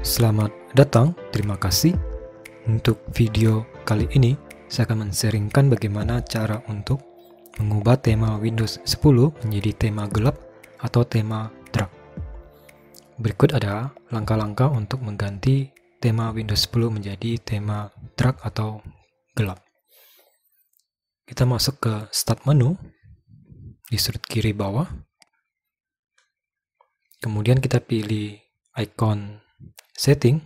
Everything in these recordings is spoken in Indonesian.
Selamat datang, terima kasih. Untuk video kali ini, saya akan men-sharingkan bagaimana cara untuk mengubah tema Windows 10 menjadi tema gelap atau tema dark. Berikut ada langkah-langkah untuk mengganti tema Windows 10 menjadi tema dark atau gelap. Kita masuk ke Start menu di sudut kiri bawah. Kemudian kita pilih icon setting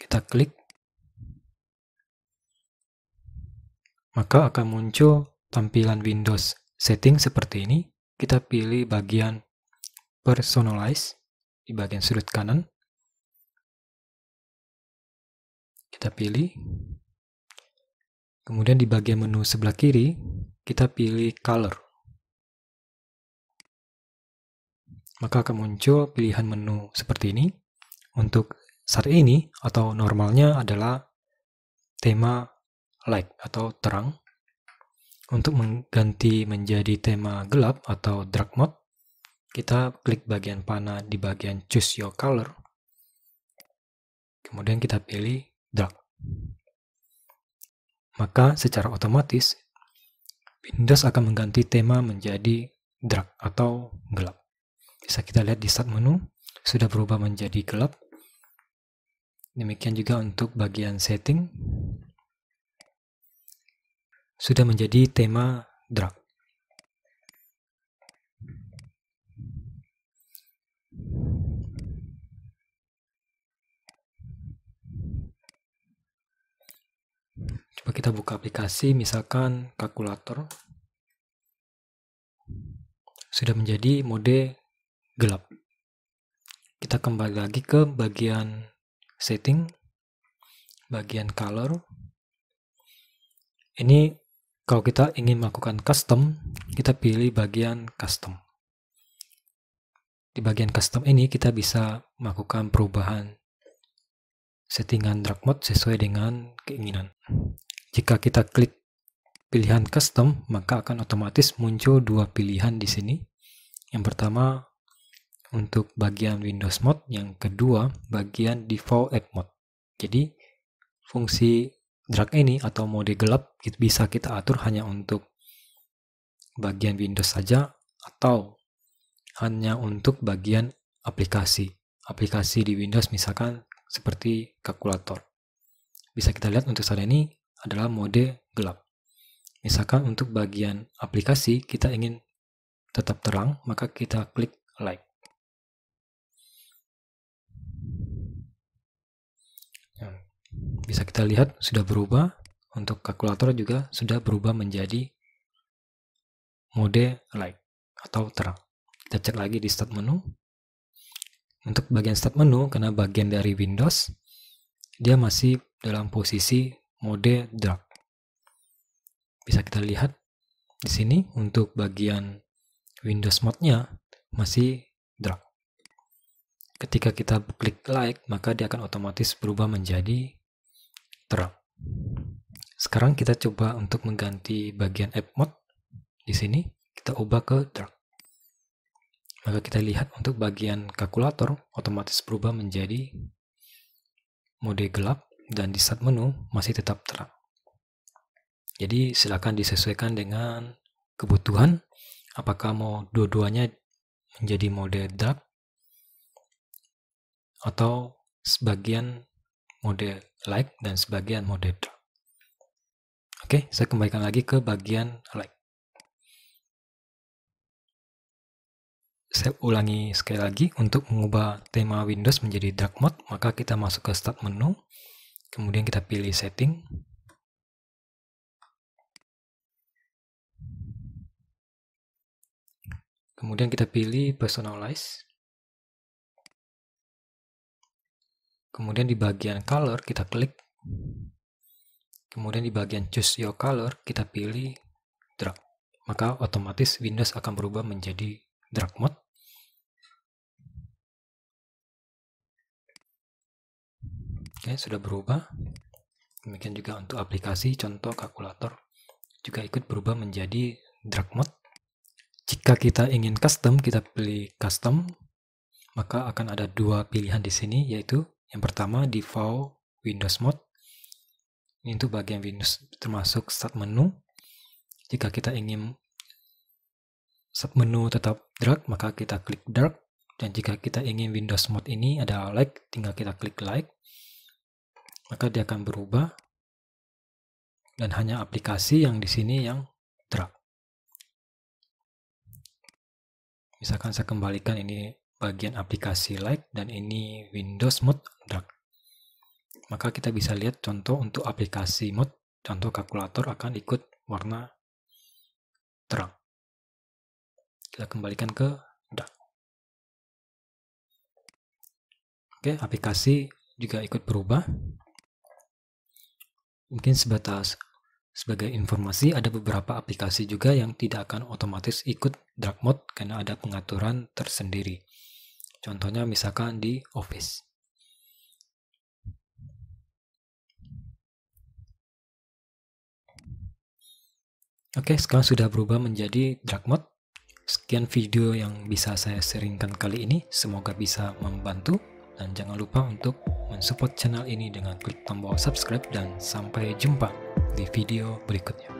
kita klik maka akan muncul tampilan Windows setting seperti ini kita pilih bagian personalize di bagian sudut kanan kita pilih kemudian di bagian menu sebelah kiri kita pilih color maka akan muncul pilihan menu seperti ini. Untuk saat ini atau normalnya adalah tema light atau terang. Untuk mengganti menjadi tema gelap atau dark mode, kita klik bagian panah di bagian choose your color. Kemudian kita pilih dark. Maka secara otomatis Windows akan mengganti tema menjadi dark atau gelap bisa kita lihat di start menu sudah berubah menjadi gelap demikian juga untuk bagian setting sudah menjadi tema drag Coba kita buka aplikasi, misalkan kalkulator. Sudah menjadi mode gelap. Kita kembali lagi ke bagian setting, bagian color. Ini kalau kita ingin melakukan custom, kita pilih bagian custom. Di bagian custom ini kita bisa melakukan perubahan settingan drag mode sesuai dengan keinginan. Jika kita klik pilihan custom, maka akan otomatis muncul dua pilihan di sini. Yang pertama untuk bagian Windows Mode, yang kedua bagian Default App Mode. Jadi fungsi drag ini atau mode gelap bisa kita atur hanya untuk bagian Windows saja atau hanya untuk bagian aplikasi. Aplikasi di Windows misalkan seperti kalkulator. Bisa kita lihat untuk saat ini adalah mode gelap. Misalkan untuk bagian aplikasi kita ingin tetap terang, maka kita klik like. bisa kita lihat sudah berubah untuk kalkulator juga sudah berubah menjadi mode light atau terang kita cek lagi di start menu untuk bagian start menu karena bagian dari Windows dia masih dalam posisi mode dark bisa kita lihat di sini untuk bagian Windows mode-nya masih dark ketika kita klik like maka dia akan otomatis berubah menjadi terang. Sekarang kita coba untuk mengganti bagian app mode di sini, kita ubah ke dark. Maka kita lihat untuk bagian kalkulator otomatis berubah menjadi mode gelap dan di saat menu masih tetap terang. Jadi silakan disesuaikan dengan kebutuhan apakah mau dua-duanya menjadi mode dark atau sebagian mode like dan sebagian mode drag. Oke, saya kembalikan lagi ke bagian like. Saya ulangi sekali lagi untuk mengubah tema Windows menjadi dark mode, maka kita masuk ke start menu, kemudian kita pilih setting, kemudian kita pilih personalize, Kemudian di bagian color kita klik. Kemudian di bagian choose your color kita pilih drag. Maka otomatis Windows akan berubah menjadi drag mode. Oke, sudah berubah. Demikian juga untuk aplikasi contoh kalkulator juga ikut berubah menjadi drag mode. Jika kita ingin custom, kita pilih custom, maka akan ada dua pilihan di sini yaitu yang pertama default Windows Mode. Ini untuk bagian Windows termasuk start menu. Jika kita ingin start menu tetap drag maka kita klik drag Dan jika kita ingin Windows Mode ini ada like, tinggal kita klik like. Maka dia akan berubah. Dan hanya aplikasi yang di sini yang drag. Misalkan saya kembalikan ini bagian aplikasi light dan ini Windows Mode dark. Maka kita bisa lihat contoh untuk aplikasi mode, contoh kalkulator akan ikut warna terang. Kita kembalikan ke Dark. Oke, aplikasi juga ikut berubah. Mungkin sebatas sebagai informasi, ada beberapa aplikasi juga yang tidak akan otomatis ikut dark mode karena ada pengaturan tersendiri. Contohnya misalkan di office. Oke, sekarang sudah berubah menjadi drag mode. Sekian video yang bisa saya sharingkan kali ini. Semoga bisa membantu. Dan jangan lupa untuk mensupport channel ini dengan klik tombol subscribe dan sampai jumpa di video berikutnya.